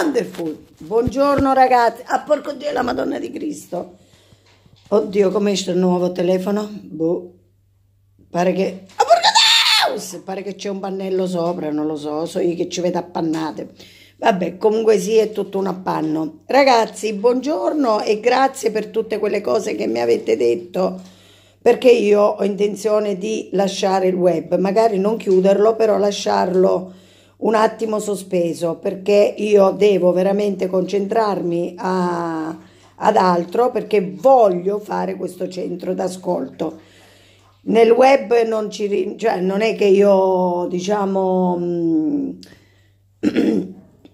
Wonderful! Buongiorno ragazzi! Ah, porco Dio, la Madonna di Cristo! Oddio, come esce il nuovo telefono? Boh, pare che... Ah, porco Deus! Pare che c'è un pannello sopra, non lo so, so io che ci vedo appannate. Vabbè, comunque sì, è tutto un appanno. Ragazzi, buongiorno e grazie per tutte quelle cose che mi avete detto, perché io ho intenzione di lasciare il web, magari non chiuderlo, però lasciarlo un attimo sospeso perché io devo veramente concentrarmi a, ad altro perché voglio fare questo centro d'ascolto. Nel web non, ci, cioè non è che io diciamo mm,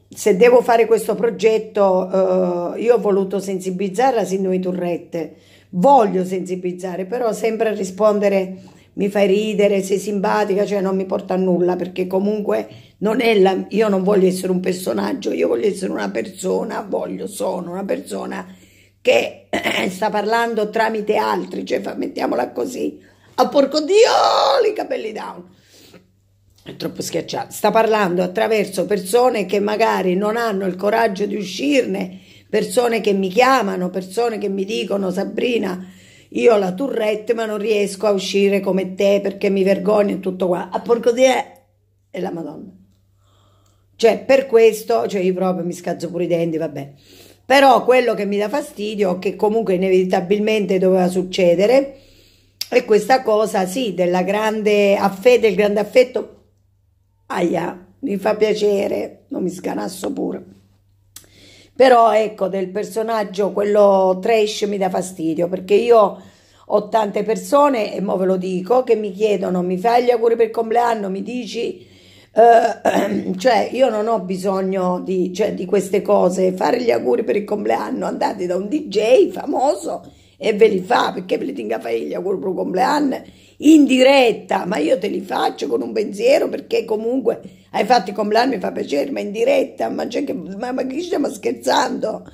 se devo fare questo progetto eh, io ho voluto sensibilizzare la sindrome Turrette, voglio sensibilizzare però sempre rispondere mi fai ridere, sei simpatica, cioè non mi porta a nulla perché comunque non è la, io non voglio essere un personaggio, io voglio essere una persona, voglio, sono una persona che sta parlando tramite altri, cioè mettiamola così, a ah, porco dio, i capelli down. È troppo schiacciato. Sta parlando attraverso persone che magari non hanno il coraggio di uscirne, persone che mi chiamano, persone che mi dicono Sabrina, io ho la tourette ma non riesco a uscire come te perché mi vergogno e tutto qua. A ah, porco di è, è la Madonna. Cioè, per questo, cioè io proprio mi scazzo pure i denti, vabbè. Però quello che mi dà fastidio, che comunque inevitabilmente doveva succedere, è questa cosa, sì, della grande affetto, del grande affetto, aia, mi fa piacere, non mi scanasso pure. Però ecco, del personaggio, quello trash mi dà fastidio, perché io ho tante persone, e mo ve lo dico, che mi chiedono, mi fai gli auguri per il compleanno, mi dici... Uh, cioè io non ho bisogno di, cioè, di queste cose, fare gli auguri per il compleanno, andate da un DJ famoso e ve li fa perché ve li tenga fai fare gli auguri per il compleanno in diretta, ma io te li faccio con un pensiero perché comunque hai fatto il compleanno mi fa piacere, ma in diretta, ma, c'è che, ma, ma che stiamo scherzando?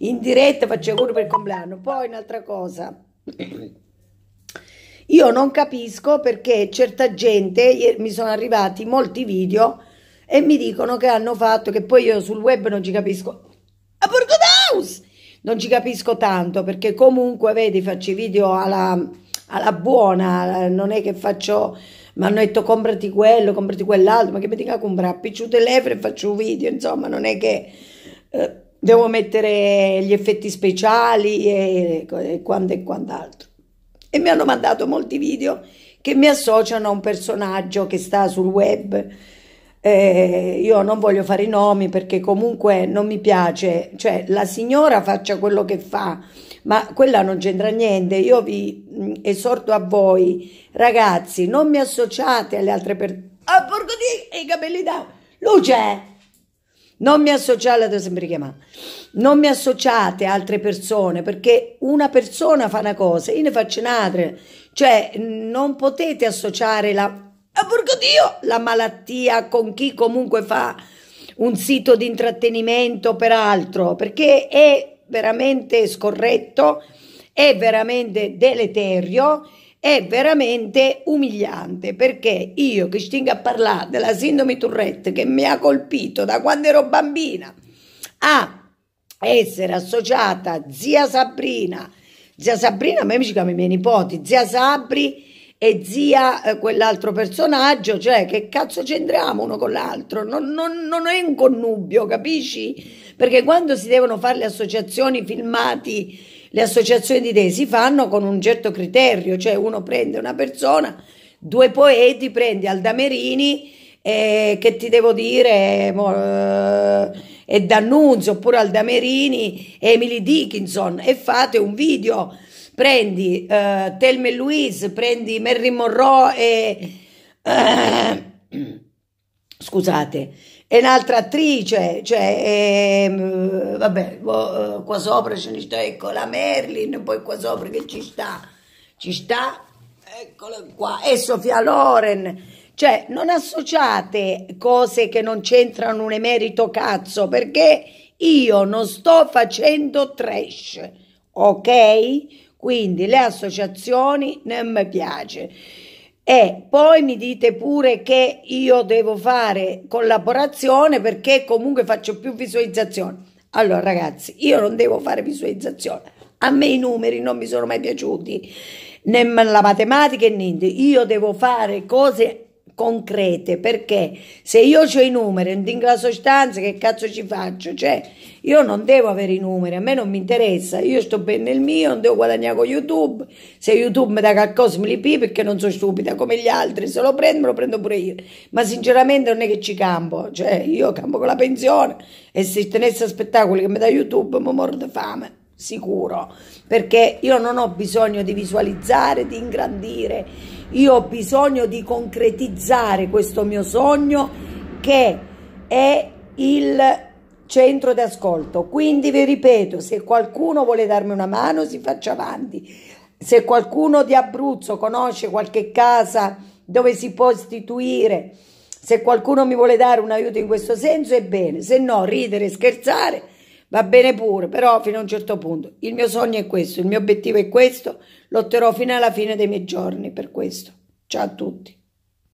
In diretta faccio auguri per il compleanno. Poi un'altra cosa. Io non capisco perché certa gente, mi sono arrivati molti video e mi dicono che hanno fatto, che poi io sul web non ci capisco non ci capisco tanto perché comunque, vedi, faccio i video alla, alla buona, non è che faccio mi hanno detto comprati quello, comprati quell'altro, ma che mi dica comprare? Picciu telefono e faccio un video, insomma, non è che eh, devo mettere gli effetti speciali e, e quanto e quant'altro. E mi hanno mandato molti video che mi associano a un personaggio che sta sul web, eh, io non voglio fare i nomi perché comunque non mi piace, cioè la signora faccia quello che fa, ma quella non c'entra niente. Io vi mm, esorto a voi, ragazzi, non mi associate alle altre persone. Ah, porco di, e i capelli da luce! Non mi associate, la devo sempre chiamare. Non mi associate a altre persone perché una persona fa una cosa, io ne faccio un'altra. Cioè, non potete associare la, a ah, Dio, la malattia con chi comunque fa un sito di intrattenimento per altro, perché è veramente scorretto, è veramente deleterio, è veramente umiliante, perché io che stingo a parlare della sindrome Tourette che mi ha colpito da quando ero bambina a essere associata zia Sabrina, zia Sabrina a me mi chiama i miei nipoti, zia Sabri e zia eh, quell'altro personaggio, cioè che cazzo c'entriamo uno con l'altro? Non, non, non, è un connubio, capisci? Perché quando si devono fare le associazioni filmati, le associazioni di idee si fanno con un certo criterio, cioè uno prende una persona, due poeti, prendi Aldamerini eh, che ti devo dire... Eh, e D'Annunzio oppure Aldamerini e Emily Dickinson e fate un video prendi uh, eh, Telme Louise, prendi Mary Monroe e... Uh, scusate, e un'altra attrice, cioè, è, ehm, vabbè, boh, eh, qua sopra ce ne sta, ecco la Merlin, poi qua sopra che ci sta, ci sta, eccola qua, e Sofia Loren, cioè, non associate cose che non c'entrano un emerito cazzo, perché io non sto facendo trash, ok? Quindi le associazioni non mi piace. E poi mi dite pure che io devo fare collaborazione perché comunque faccio più visualizzazioni. Allora ragazzi, io non devo fare visualizzazione. A me i numeri non mi sono mai piaciuti, né la matematica e niente. Io devo fare cose concrete perché se io ho i numeri non tengo la sostanza che cazzo ci faccio cioè io non devo avere i numeri a me non mi interessa io sto bene nel mio non devo guadagnare con youtube se youtube mi dà qualcosa mi li pi perché non sono stupida come gli altri se lo prendo me lo prendo pure io ma sinceramente non è che ci campo cioè io campo con la pensione e se tenesse a spettacoli che mi dà youtube mi mordo di fame sicuro, perché io non ho bisogno di visualizzare, di ingrandire, io ho bisogno di concretizzare questo mio sogno che è il centro di ascolto. Quindi vi ripeto, se qualcuno vuole darmi una mano, si faccia avanti. Se qualcuno di Abruzzo conosce qualche casa dove si può istituire, se qualcuno mi vuole dare un aiuto in questo senso, è bene, se no ridere scherzare va bene pure, però fino a un certo punto. Il mio sogno è questo, il mio obiettivo è questo, lotterò fino alla fine dei miei giorni per questo. Ciao a tutti.